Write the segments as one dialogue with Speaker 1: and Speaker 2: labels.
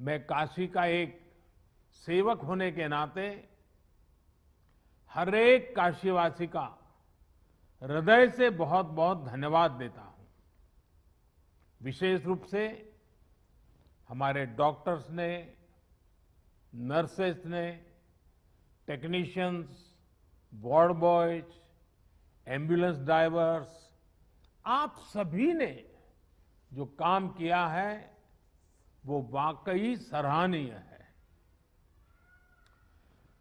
Speaker 1: मैं काशी का एक सेवक होने के नाते हर एक काशीवासी का हृदय से बहुत बहुत धन्यवाद देता हूं विशेष रूप से हमारे डॉक्टर्स ने नर्सेस ने technicians ward boys ambulance drivers आप सभी ने जो काम किया है वो वाकई सराहनीय है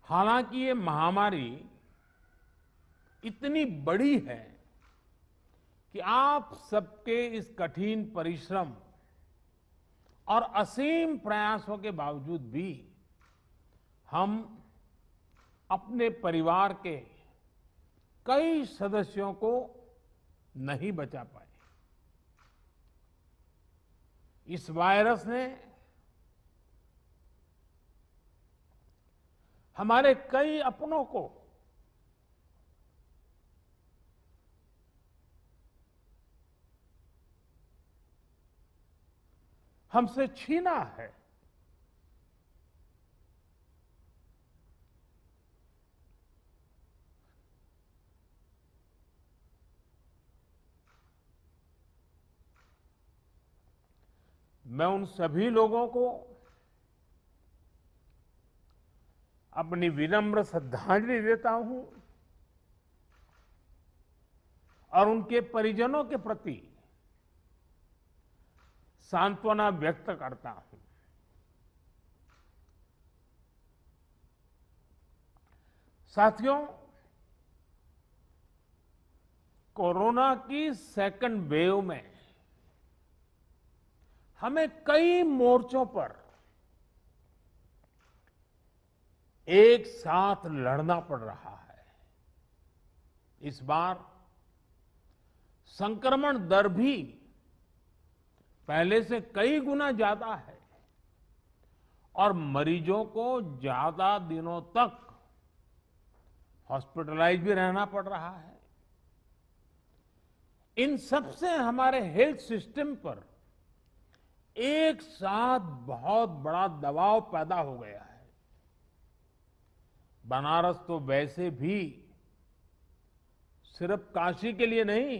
Speaker 1: हालांकि ये महामारी इतनी बड़ी है कि आप सबके इस कठिन परिश्रम और असीम प्रयासों के बावजूद भी हम अपने परिवार के कई सदस्यों को नहीं बचा पाए इस वायरस ने हमारे कई अपनों को हमसे छीना है मैं उन सभी लोगों को अपनी विनम्र श्रद्धांजलि देता हूं और उनके परिजनों के प्रति सांत्वना व्यक्त करता हूं साथियों कोरोना की सेकंड वेव में हमें कई मोर्चों पर एक साथ लड़ना पड़ रहा है इस बार संक्रमण दर भी पहले से कई गुना ज्यादा है और मरीजों को ज्यादा दिनों तक हॉस्पिटलाइज भी रहना पड़ रहा है इन सब से हमारे हेल्थ सिस्टम पर एक साथ बहुत बड़ा दबाव पैदा हो गया है बनारस तो वैसे भी सिर्फ काशी के लिए नहीं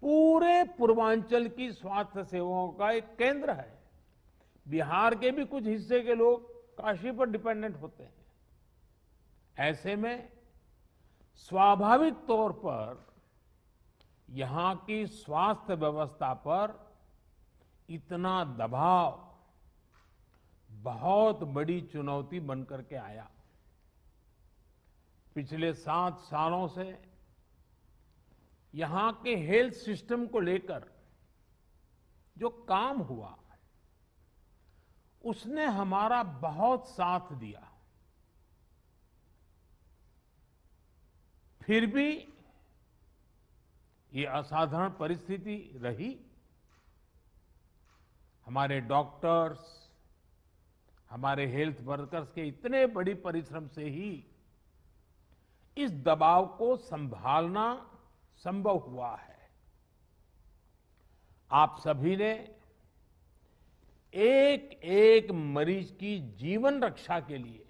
Speaker 1: पूरे पूर्वांचल की स्वास्थ्य सेवाओं का एक केंद्र है बिहार के भी कुछ हिस्से के लोग काशी पर डिपेंडेंट होते हैं ऐसे में स्वाभाविक तौर पर यहां की स्वास्थ्य व्यवस्था पर इतना दबाव बहुत बड़ी चुनौती बनकर के आया पिछले सात सालों से यहां के हेल्थ सिस्टम को लेकर जो काम हुआ उसने हमारा बहुत साथ दिया फिर भी ये असाधारण परिस्थिति रही हमारे डॉक्टर्स हमारे हेल्थ वर्कर्स के इतने बड़ी परिश्रम से ही इस दबाव को संभालना संभव हुआ है आप सभी ने एक एक मरीज की जीवन रक्षा के लिए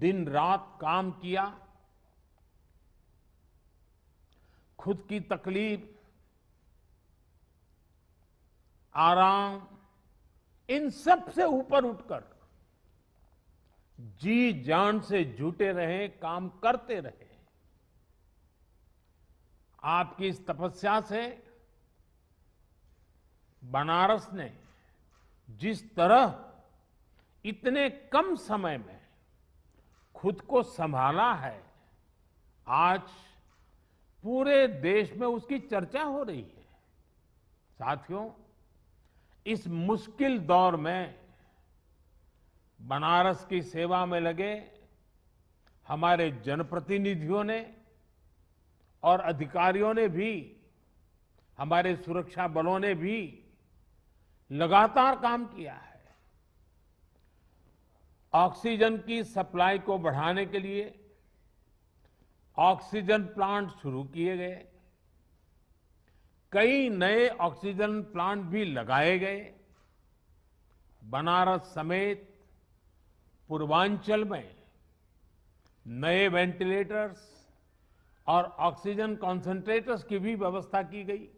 Speaker 1: दिन रात काम किया खुद की तकलीफ आराम इन सब से ऊपर उठकर जी जान से जुटे रहे काम करते रहे आपकी इस तपस्या से बनारस ने जिस तरह इतने कम समय में खुद को संभाला है आज पूरे देश में उसकी चर्चा हो रही है साथियों इस मुश्किल दौर में बनारस की सेवा में लगे हमारे जनप्रतिनिधियों ने और अधिकारियों ने भी हमारे सुरक्षा बलों ने भी लगातार काम किया है ऑक्सीजन की सप्लाई को बढ़ाने के लिए ऑक्सीजन प्लांट शुरू किए गए कई नए ऑक्सीजन प्लांट भी लगाए गए बनारस समेत पूर्वांचल में नए वेंटिलेटर्स और ऑक्सीजन कॉन्सेंट्रेटर्स की भी व्यवस्था की गई